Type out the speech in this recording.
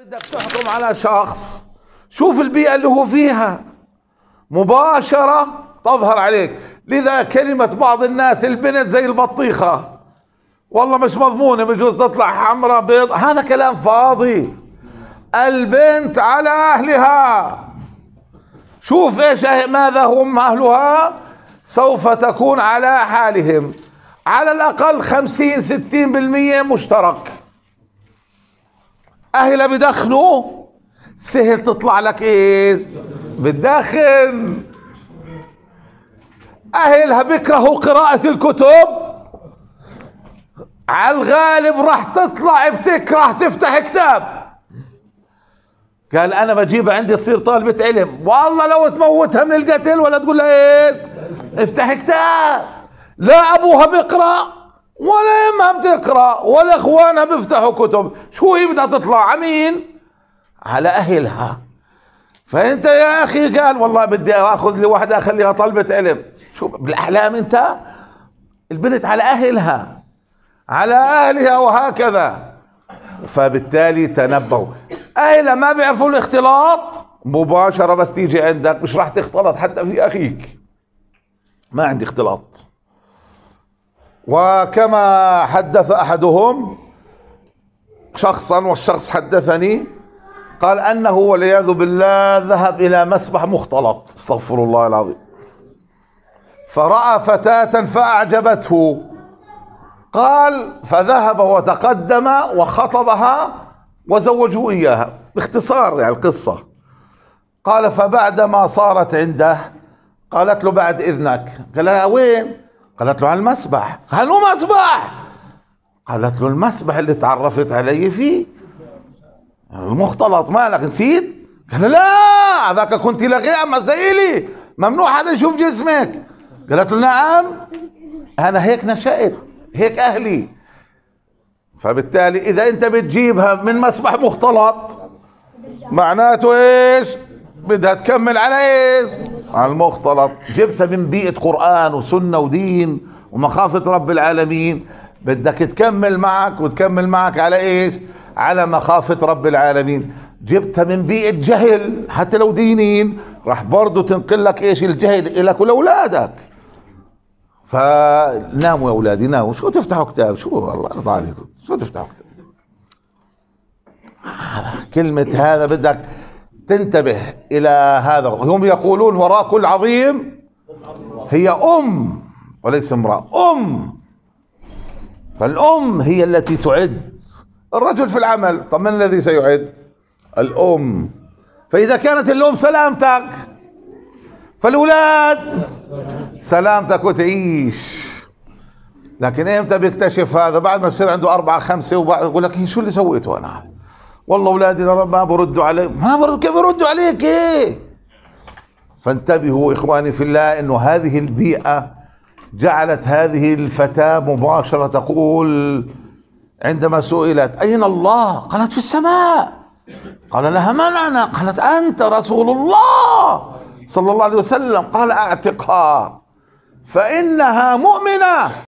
بدك تحكم على شخص شوف البيئة اللي هو فيها مباشرة تظهر عليك لذا كلمة بعض الناس البنت زي البطيخة والله مش مضمونة بجوز تطلع حمراء بيض هذا كلام فاضي البنت على أهلها شوف إيش أه- ماذا هم أهلها سوف تكون على حالهم على الأقل خمسين ستين بالمية مشترك اهي لا سهل تطلع لك ايه بتدخن اهلها بيكرهوا قراءة الكتب على الغالب راح تطلع بتكره تفتح كتاب قال انا بجيب عندي تصير طالبة علم والله لو تموتها من القتل ولا تقول لها ايه افتح كتاب لا ابوها بيقرأ ولا يمها بتقرا ولا اخوانها بيفتحوا كتب شو هي بدها تطلع عمين على اهلها فانت يا اخي قال والله بدي اخذ لي واحده اخليها طلبه علم شو بالاحلام انت البنت على اهلها على اهلها وهكذا فبالتالي تنبهوا اهلها ما بيعرفوا الاختلاط مباشره بس تيجي عندك مش راح تختلط حتى في اخيك ما عندي اختلاط وكما حدث احدهم شخصا والشخص حدثني قال انه والعياذ بالله ذهب الى مسبح مختلط استغفر الله العظيم فراى فتاه فاعجبته قال فذهب وتقدم وخطبها وزوجه اياها باختصار يعني القصه قال فبعدما صارت عنده قالت له بعد اذنك قال لها وين قالت له على المسبح قال له مسبح قالت له المسبح اللي تعرفت علي فيه المختلط مالك نسيت قال لا هذاك كنت لغيه زيلي ممنوع حدا يشوف جسمك قالت له نعم انا هيك نشأت هيك اهلي فبالتالي اذا انت بتجيبها من مسبح مختلط معناته ايش بدها تكمل على ايش على المختلط جبتها من بيئة قرآن وسنة ودين ومخافة رب العالمين بدك تكمل معك وتكمل معك على ايش على مخافة رب العالمين جبتها من بيئة جهل حتى لو دينين راح برضه تنقل لك ايش الجهل الك ولاولادك فناموا يا اولادي ناموا شو تفتحوا كتاب شو الله يرضى عليكم شو تفتحوا كتاب آه، كلمة هذا بدك تنتبه إلى هذا هم يقولون وراء كل عظيم هي أم وليس امرأة أم فالأم هي التي تعد الرجل في العمل طب من الذي سيعد الأم فإذا كانت الأم سلامتك فالأولاد سلامتك وتعيش لكن امتى بيكتشف هذا بعد ما يصير عنده أربعة خمسة وبعد يقول لك إيه، شو اللي سويته أنا والله اولادي انا ما بردوا علي ما بردوا كيف يردوا عليك ايه فانتبهوا اخواني في الله انه هذه البيئه جعلت هذه الفتاه مباشره تقول عندما سئلت اين الله قالت في السماء قال لها من انا قالت انت رسول الله صلى الله عليه وسلم قال اعتقها فانها مؤمنه